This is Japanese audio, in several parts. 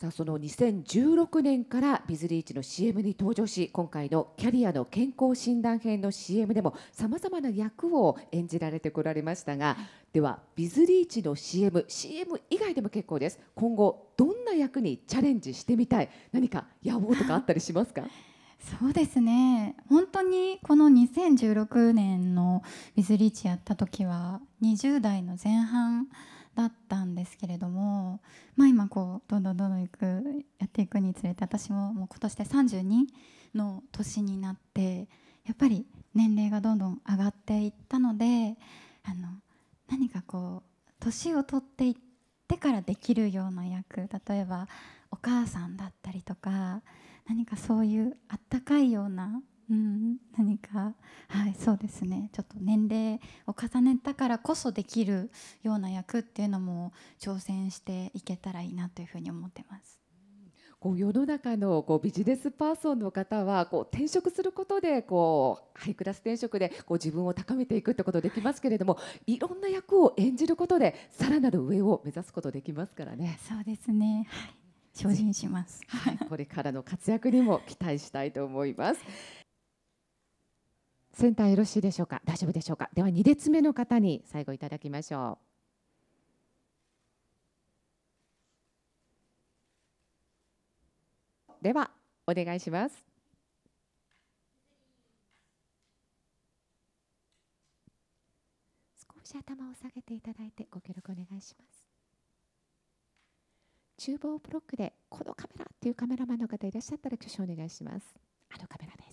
さあその2016年からビズリーチの CM に登場し今回のキャリアの健康診断編の CM でもさまざまな役を演じられてこられましたがではビズリーチの CMCM CM 以外でも結構です今後どんな役にチャレンジしてみたい何か野望とかあったりしますか そうですね本当にこの2016年のビズリーチやった時は20代の前半だったんですけれども、まあ、今こうどんどんどんどんいくやっていくにつれて私ももう今年で32の年になってやっぱり年齢がどんどん上がっていったのであの何かこう年を取っていってからできるような役例えばお母さんだったりとか何かそういうあったかいようなうん、何か、はい、そうですねちょっと年齢を重ねたからこそできるような役っていうのも挑戦していけたらいいなというふうに思ってます。こう世の中のこうビジネスパーソンの方はこう転職することでこうハイクラス転職でこう自分を高めていくってことできますけれどもいろんな役を演じることでさらなる上を目指すことできますからね。そうですね、はい、精進します、はい、これからの活躍にも期待したいと思います。センターよろしいでしょうか大丈夫でしょうかでは2列目の方に最後いただきましょう。ではお願いします。少し頭を下げていただいてご協力お願いします。厨房ブロックでこのカメラっていうカメラマンの方いらっしゃったら挙手お願いします。あのカメラで。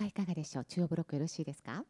他いかがでしょう中央ブロックよろしいですか